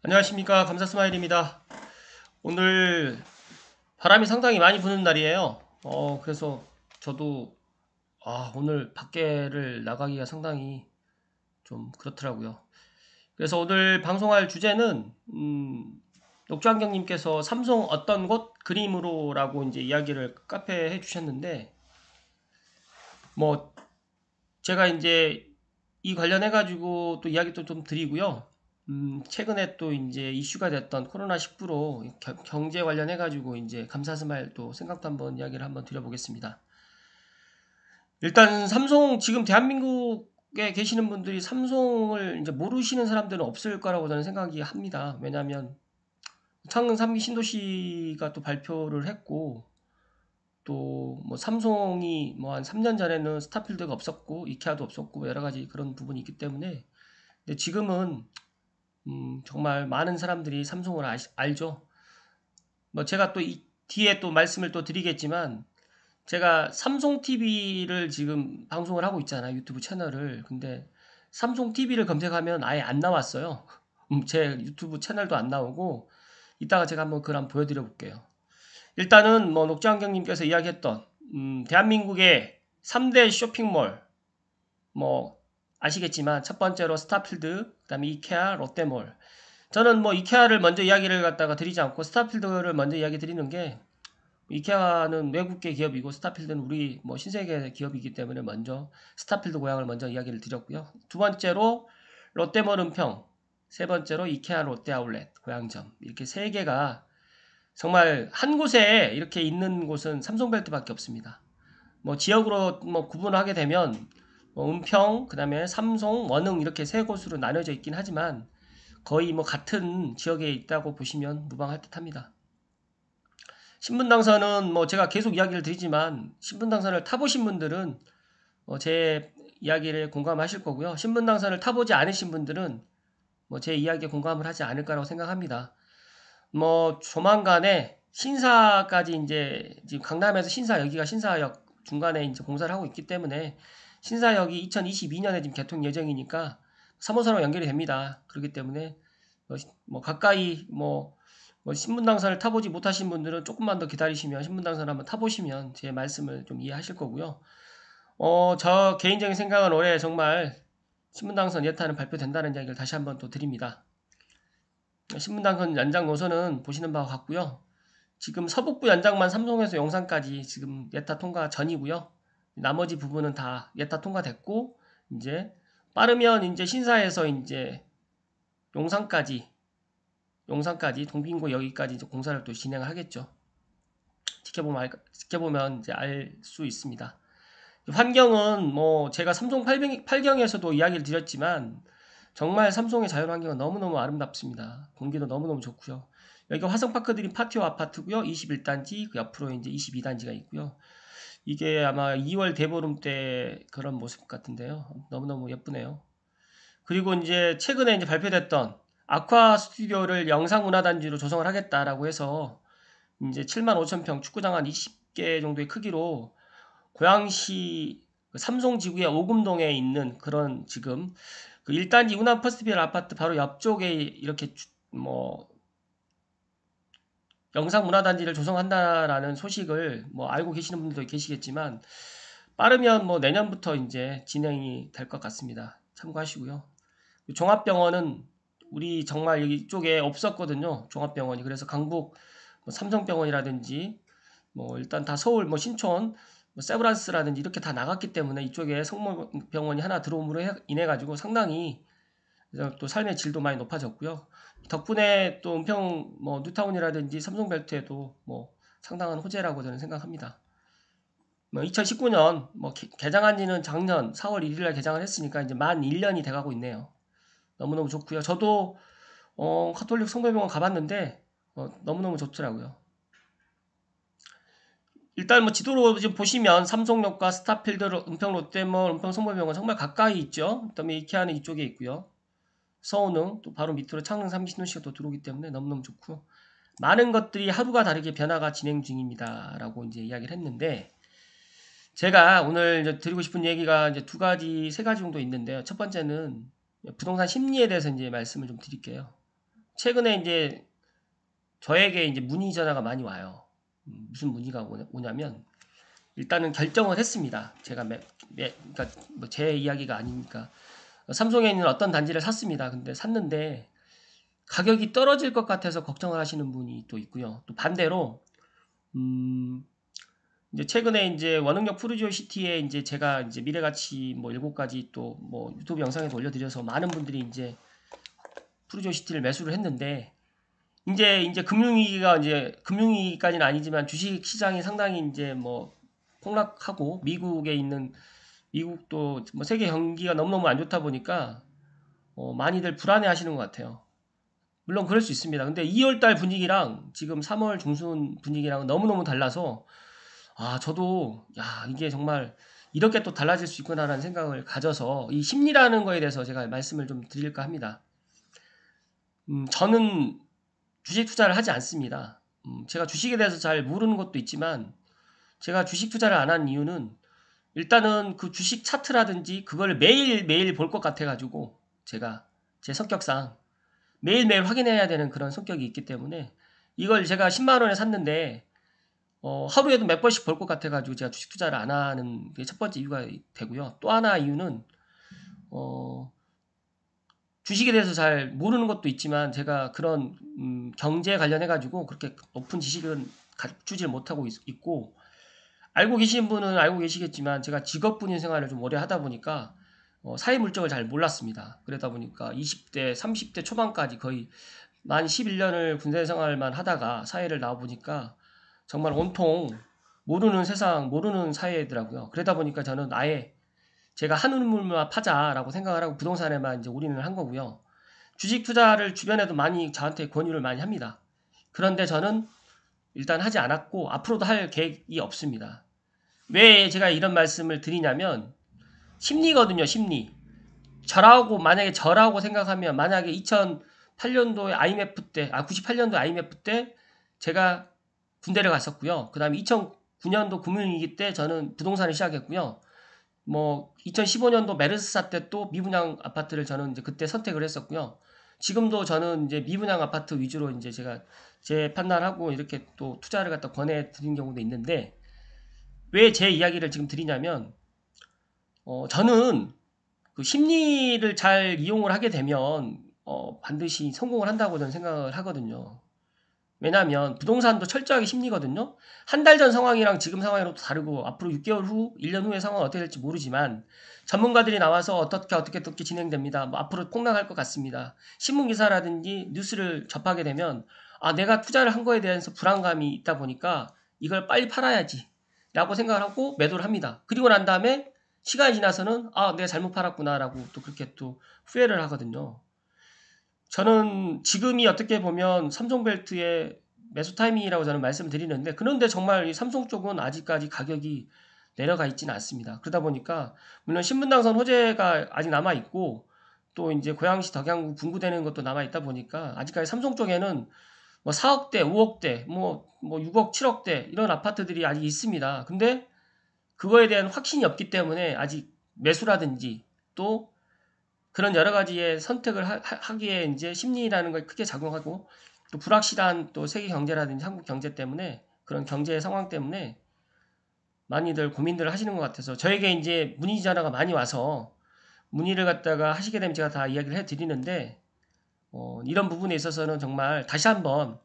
안녕하십니까 감사 스마일입니다 오늘 바람이 상당히 많이 부는 날이에요 어 그래서 저도 아 오늘 밖에를 나가기가 상당히 좀 그렇더라고요 그래서 오늘 방송할 주제는 음, 녹주환경님께서 삼성 어떤 곳 그림으로 라고 이제 이야기를 카페에 해주셨는데 뭐 제가 이제 이 관련해 가지고 또 이야기도 좀 드리고요 음, 최근에 또 이제 이슈가 됐던 코로나19로 경제 관련해가지고 이제 감사스마일 도 생각도 한번 이야기를 한번 드려보겠습니다. 일단 삼성, 지금 대한민국에 계시는 분들이 삼성을 이제 모르시는 사람들은 없을 거라고 저는 생각이 합니다. 왜냐하면 창은 3기 신도시가 또 발표를 했고, 또 뭐 삼성이 뭐 한 3년 전에는 스타필드가 없었고, 이케아도 없었고, 뭐 여러 가지 그런 부분이 있기 때문에, 근데 지금은 음, 정말 많은 사람들이 삼성을 아 알죠. 뭐 제가 또 이, 뒤에 또 말씀을 또 드리겠지만 제가 삼성 TV를 지금 방송을 하고 있잖아요. 유튜브 채널을. 근데 삼성 TV를 검색하면 아예 안 나왔어요. 음, 제 유튜브 채널도 안 나오고 이따가 제가 한번 글 한번 보여드려 볼게요. 일단은 뭐녹지환경님께서 이야기했던 음, 대한민국의 3대 쇼핑몰 뭐 아시겠지만 첫 번째로 스타필드, 그다음에 이케아, 롯데몰. 저는 뭐 이케아를 먼저 이야기를 갖다가 드리지 않고 스타필드를 먼저 이야기 드리는 게 이케아는 외국계 기업이고 스타필드는 우리 뭐 신세계 기업이기 때문에 먼저 스타필드 고향을 먼저 이야기를 드렸고요. 두 번째로 롯데몰 은평, 세 번째로 이케아 롯데 아울렛 고향점 이렇게 세 개가 정말 한 곳에 이렇게 있는 곳은 삼성벨트밖에 없습니다. 뭐 지역으로 뭐 구분하게 되면 뭐 은평, 그 다음에 삼송, 원흥 이렇게 세 곳으로 나눠져 있긴 하지만 거의 뭐 같은 지역에 있다고 보시면 무방할 듯 합니다. 신분당선은 뭐 제가 계속 이야기를 드리지만 신분당선을 타보신 분들은 뭐제 이야기를 공감하실 거고요. 신분당선을 타보지 않으신 분들은 뭐 제 이야기에 공감을 하지 않을 까라고 생각합니다. 뭐 조만간에 신사까지 이제 지금 강남에서 신사 여기가 신사역 중간에 이제 공사를 하고 있기 때문에 신사역이 2022년에 지금 개통 예정이니까 3호선으로 연결이 됩니다. 그렇기 때문에 뭐, 뭐 가까이 뭐, 뭐신문당선을 타보지 못하신 분들은 조금만 더 기다리시면 신문당선 한번 타보시면 제 말씀을 좀 이해하실 거고요. 어, 저 개인적인 생각은 올해 정말 신문당선 예타는 발표된다는 이야기를 다시 한번 또 드립니다. 신문당선 연장 노선은 보시는 바와 같고요. 지금 서북부 연장만 삼성에서 용산까지 지금 예타 통과 전이고요. 나머지 부분은 다 예타 통과됐고 이제 빠르면 이제 신사에서 이제 용산까지 용산까지 동빙고 여기까지 이제 공사를 또 진행을 하겠죠. 지켜보면 알, 지켜보면 이제 알 수 있습니다. 환경은 뭐 제가 삼성 8경에서도 이야기를 드렸지만 정말 삼성의 자연 환경은 너무너무 아름답습니다. 공기도 너무너무 좋고요. 여기가 화성파크 드림 파티오 아파트고요. 21단지 그 옆으로 이제 22단지가 있고요. 이게 아마 2월 대보름 때 그런 모습 같은데요. 너무너무 예쁘네요. 그리고 이제 최근에 이제 발표됐던 아쿠아 스튜디오를 영상 문화 단지로 조성을 하겠다라고 해서 이제 7만 5천 평 축구장 한 20개 정도의 크기로 고양시 그 삼송지구의 오금동에 있는 그런 지금 그 1단지 운암 퍼스트빌 아파트 바로 옆쪽에 이렇게 뭐 영상 문화단지를 조성한다라는 소식을 뭐 알고 계시는 분들도 계시겠지만 빠르면 뭐 내년부터 이제 진행이 될 것 같습니다. 참고하시고요. 종합병원은 우리 정말 여기 쪽에 없었거든요. 종합병원이 그래서 강북 뭐 삼성병원이라든지 뭐 일단 다 서울 뭐 신촌 뭐 세브란스라든지 이렇게 다 나갔기 때문에 이쪽에 성모병원이 하나 들어옴으로 인해 가지고 상당히 또 삶의 질도 많이 높아졌고요. 덕분에 또 은평 뭐 뉴타운이라든지 삼성벨트에도 뭐 상당한 호재라고 저는 생각합니다. 뭐 2019년 뭐 개장한 지는 작년 4월 1일 날 개장을 했으니까 이제 만 1년이 돼 가고 있네요. 너무너무 좋고요. 저도 어, 카톨릭 성별병원 가봤는데 어, 너무너무 좋더라고요. 일단 뭐 지도로 지금 보시면 삼성역과 스타필드, 은평 롯데몰, 뭐 은평 성모병원 정말 가까이 있죠. 그다음에 이케아는 이쪽에 있고요. 서운흥 또 바로 밑으로 창릉 삼기신도시가 또 들어오기 때문에 너무너무 좋고 많은 것들이 하루가 다르게 변화가 진행 중입니다. 라고 이제 이야기를 했는데 제가 오늘 드리고 싶은 얘기가 이제 두 가지, 세 가지 정도 있는데요. 첫 번째는 부동산 심리에 대해서 이제 말씀을 좀 드릴게요. 최근에 이제 저에게 이제 문의 전화가 많이 와요. 음, 무슨 문의가 오냐면 일단은 결정을 했습니다. 제가 매, 매, 그러니까 뭐 제 이야기가 아니니까 삼성에 있는 어떤 단지를 샀습니다. 근데 샀는데 가격이 떨어질 것 같아서 걱정을 하시는 분이 또 있고요. 또 반대로 음 이제 최근에 이제 원흥역 푸르지오 시티에 이제 제가 이제 미래가치 뭐 일곱 가지 또 뭐 유튜브 영상에서 올려드려서 많은 분들이 이제 푸르지오 시티를 매수를 했는데 이제 이제 금융위기가 이제 금융위기까지는 아니지만 주식 시장이 상당히 이제 뭐 폭락하고 미국에 있는 미국도 뭐 세계 경기가 너무너무 안 좋다 보니까 어, 많이들 불안해 하시는 것 같아요. 물론 그럴 수 있습니다. 근데 2월달 분위기랑 지금 3월 중순 분위기랑 너무너무 달라서 아 저도 야 이게 정말 이렇게 또 달라질 수 있구나라는 생각을 가져서 이 심리라는 거에 대해서 제가 말씀을 좀 드릴까 합니다. 음, 저는 주식 투자를 하지 않습니다. 음, 제가 주식에 대해서 잘 모르는 것도 있지만 제가 주식 투자를 안 한 이유는 일단은 그 주식 차트라든지 그걸 매일매일 볼 것 같아가지고 제가 제 성격상 매일매일 확인해야 되는 그런 성격이 있기 때문에 이걸 제가 10만원에 샀는데 어, 하루에도 몇 번씩 볼 것 같아가지고 제가 주식 투자를 안 하는 게 첫 번째 이유가 되고요. 또 하나 이유는 어, 주식에 대해서 잘 모르는 것도 있지만 제가 그런 음, 경제 관련해 가지고 그렇게 높은 지식은 갖추질 못하고 있, 고 알고 계신 분은 알고 계시겠지만 제가 직업분인 생활을 좀 오래 하다 보니까 어, 사회 물정을 잘 몰랐습니다. 그러다 보니까 20대, 30대 초반까지 거의 만 11년을 군대 생활만 하다가 사회를 나와보니까 정말 온통 모르는 세상, 모르는 사회더라고요. 그러다 보니까 저는 아예 제가 한우물만 파자라고 생각을 하고 부동산에만 이제 올인을 한 거고요. 주식 투자를 주변에도 많이 저한테 권유를 많이 합니다. 그런데 저는 일단 하지 않았고 앞으로도 할 계획이 없습니다. 왜 제가 이런 말씀을 드리냐면 심리거든요, 심리. 저라고 만약에 저라고 생각하면 만약에 2008년도에 IMF 때, 아 98년도 IMF 때 제가 군대를 갔었고요. 그다음에 2009년도 금융위기 때 저는 부동산을 시작했고요. 뭐 2015년도 메르스 사태 또 미분양 아파트를 저는 이제 그때 선택을 했었고요. 지금도 저는 이제 미분양 아파트 위주로 이제 제가 제 판단하고 이렇게 또 투자를 갖다 권해 드린 경우도 있는데 왜제 이야기를 지금 드리냐면 어, 저는 그 심리를 잘 이용을 하게 되면 어, 반드시 성공을 한다고 저는 생각을 하거든요. 왜냐하면 부동산도 철저하게 심리거든요. 한 달 전 상황이랑 지금 상황이랑 또 다르고 앞으로 6개월 후, 1년 후의 상황은 어떻게 될지 모르지만 전문가들이 나와서 어떻게 어떻게 어떻게 진행됩니다. 뭐 앞으로 폭락할 것 같습니다. 신문 기사라든지 뉴스를 접하게 되면 아 내가 투자를 한 거에 대해서 불안감이 있다 보니까 이걸 빨리 팔아야지. 라고 생각을 하고 매도를 합니다. 그리고 난 다음에 시간이 지나서는 아, 내가 잘못 팔았구나 라고 또 그렇게 또 후회를 하거든요. 저는 지금이 어떻게 보면 삼성벨트의 매수 타이밍이라고 저는 말씀을 드리는데 그런데 정말 삼성 쪽은 아직까지 가격이 내려가 있지는 않습니다. 그러다 보니까 물론 신분당선 호재가 아직 남아 있고 또 이제 고양시 덕양구 분구되는 것도 남아 있다 보니까 아직까지 삼성 쪽에는 뭐 4억대, 5억대, 뭐, 뭐 6억, 7억대 이런 아파트들이 아직 있습니다. 근데 그거에 대한 확신이 없기 때문에 아직 매수라든지 또 그런 여러 가지의 선택을 하, 기에 이제 심리라는 걸 크게 작용하고 또 불확실한 또 세계 경제라든지 한국 경제 때문에 그런 경제 상황 때문에 많이들 고민들을 하시는 것 같아서 저에게 이제 문의 전화가 많이 와서 문의를 갖다가 하시게 되면 제가 다 이야기를 해드리는데 어, 이런 부분에 있어서는 정말 다시 한번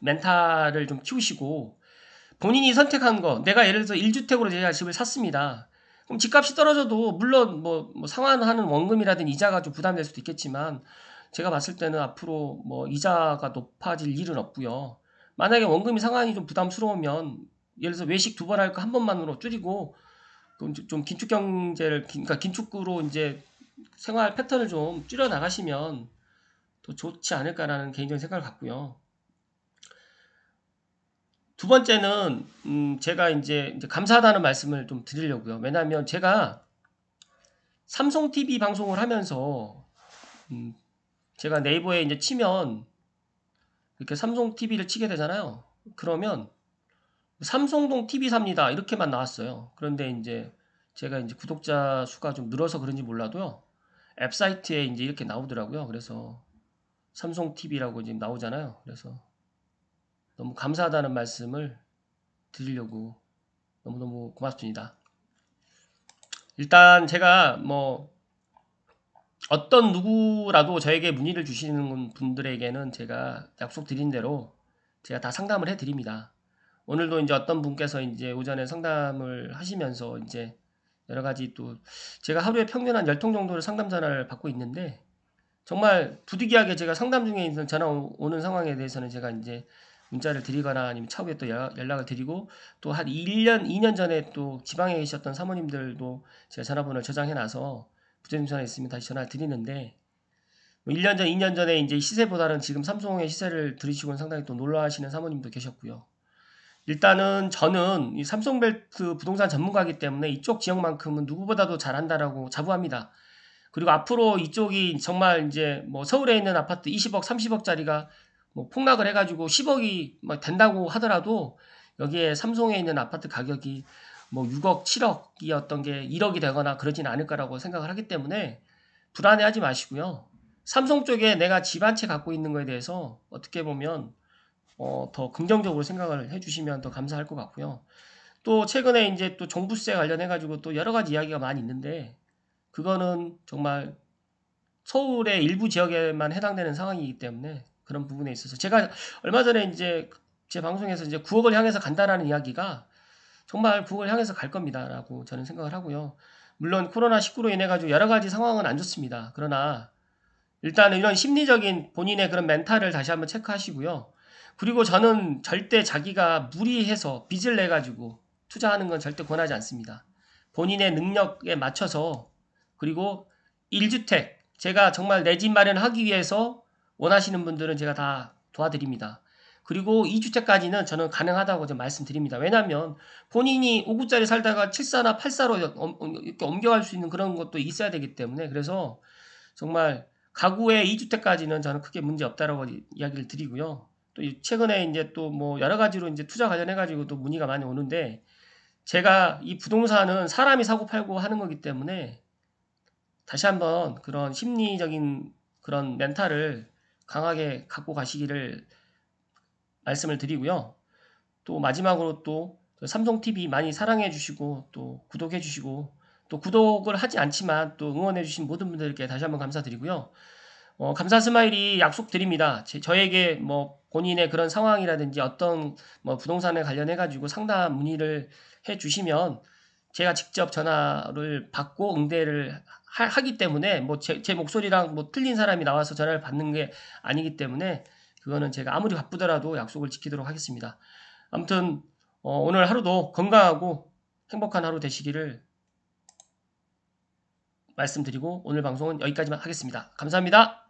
멘탈을 좀 키우시고 본인이 선택한 거 내가 예를 들어서 1주택으로 제 집을 샀습니다. 그럼 집값이 떨어져도 물론 뭐, 뭐 상환하는 원금이라든 이자가 좀 부담될 수도 있겠지만 제가 봤을 때는 앞으로 뭐 이자가 높아질 일은 없고요. 만약에 원금이 상환이 좀 부담스러우면 예를 들어서 외식 두 번 할 거 한 번만으로 줄이고 좀, 좀 긴축 경제를 그러니까 긴축으로 이제 생활 패턴을 좀 줄여 나가시면 더 좋지 않을까라는 개인적인 생각을 갖고요. 두 번째는 음 제가 이제, 이제 감사하다는 말씀을 좀 드리려고요. 왜냐하면 제가 삼성 TV 방송을 하면서 음 제가 네이버에 이제 치면 이렇게 삼성 TV를 치게 되잖아요. 그러면 삼성동 TV 삽니다 이렇게만 나왔어요. 그런데 이제 제가 이제 구독자 수가 좀 늘어서 그런지 몰라도요. 앱 사이트에 이제 이렇게 나오더라고요. 그래서 삼성 TV라고 지금 나오잖아요. 그래서 너무 감사하다는 말씀을 드리려고 너무너무 고맙습니다. 일단 제가 뭐 어떤 누구라도 저에게 문의를 주시는 분들에게는 제가 약속드린 대로 제가 다 상담을 해드립니다. 오늘도 이제 어떤 분께서 이제 오전에 상담을 하시면서 이제 여러 가지 또 제가 하루에 평균 한 10통 정도를 상담 전화를 받고 있는데 정말 부득이하게 제가 상담 중에 있는 전화 오는 상황에 대해서는 제가 이제 문자를 드리거나 아니면 차후에 또 연락을 드리고 또 한 1년, 2년 전에 또 지방에 계셨던 사모님들도 제가 전화번호를 저장해놔서 부재님 전화 있으면 다시 전화 드리는데 1년 뭐 전, 2년 전에 이제 시세보다는 지금 삼성의 시세를 들으시고는 상당히 또 놀라하시는 사모님도 계셨고요. 일단은 저는 삼성벨트 부동산 전문가이기 때문에 이쪽 지역만큼은 누구보다도 잘한다라고 자부합니다. 그리고 앞으로 이쪽이 정말 이제 뭐 서울에 있는 아파트 20억, 30억짜리가 뭐 폭락을 해가지고 10억이 막 된다고 하더라도 여기에 삼성에 있는 아파트 가격이 뭐 6억, 7억이었던 게 1억이 되거나 그러진 않을 거라고 생각을 하기 때문에 불안해하지 마시고요. 삼성 쪽에 내가 집 한 채 갖고 있는 거에 대해서 어떻게 보면 어, 더 긍정적으로 생각을 해주시면 더 감사할 것 같고요. 또 최근에 이제 또 종부세 관련해가지고 또 여러 가지 이야기가 많이 있는데 그거는 정말 서울의 일부 지역에만 해당되는 상황이기 때문에 그런 부분에 있어서 제가 얼마 전에 이제 제 방송에서 이제 9억을 향해서 간다라는 이야기가 정말 9억을 향해서 갈 겁니다라고 저는 생각을 하고요. 물론 코로나19로 인해 가지고 여러 가지 상황은 안 좋습니다. 그러나 일단은 이런 심리적인 본인의 그런 멘탈을 다시 한번 체크하시고요. 그리고 저는 절대 자기가 무리해서 빚을 내 가지고 투자하는 건 절대 권하지 않습니다. 본인의 능력에 맞춰서 그리고 1주택 제가 정말 내 집 마련하기 위해서 원하시는 분들은 제가 다 도와드립니다. 그리고 2주택까지는 저는 가능하다고 좀 말씀드립니다. 왜냐하면 본인이 5구짜리 살다가 7사나 8사로 이렇게 옮겨갈 수 있는 그런 것도 있어야 되기 때문에 그래서 정말 가구의 2주택까지는 저는 크게 문제 없다라고 이야기를 드리고요. 또 최근에 이제 또 뭐 여러 가지로 이제 투자 관련해가지고 또 문의가 많이 오는데 제가 이 부동산은 사람이 사고 팔고 하는 거기 때문에 다시 한번 그런 심리적인 그런 멘탈을 강하게 갖고 가시기를 말씀을 드리고요. 또 마지막으로 또 삼성 TV 많이 사랑해 주시고 또 구독해 주시고 또 구독을 하지 않지만 또 응원해 주신 모든 분들께 다시 한번 감사드리고요. 어, 감사 스마일이 약속드립니다. 제, 저에게 뭐 본인의 그런 상황이라든지 어떤 뭐 부동산에 관련해 가지고 상담 문의를 해 주시면 제가 직접 전화를 받고 응대를 하, 기 때문에 뭐제 제 목소리랑 뭐 틀린 사람이 나와서 전화를 받는 게 아니기 때문에 그거는 제가 아무리 바쁘더라도 약속을 지키도록 하겠습니다. 아무튼 어, 오늘 하루도 건강하고 행복한 하루 되시기를 말씀드리고 오늘 방송은 여기까지만 하겠습니다. 감사합니다.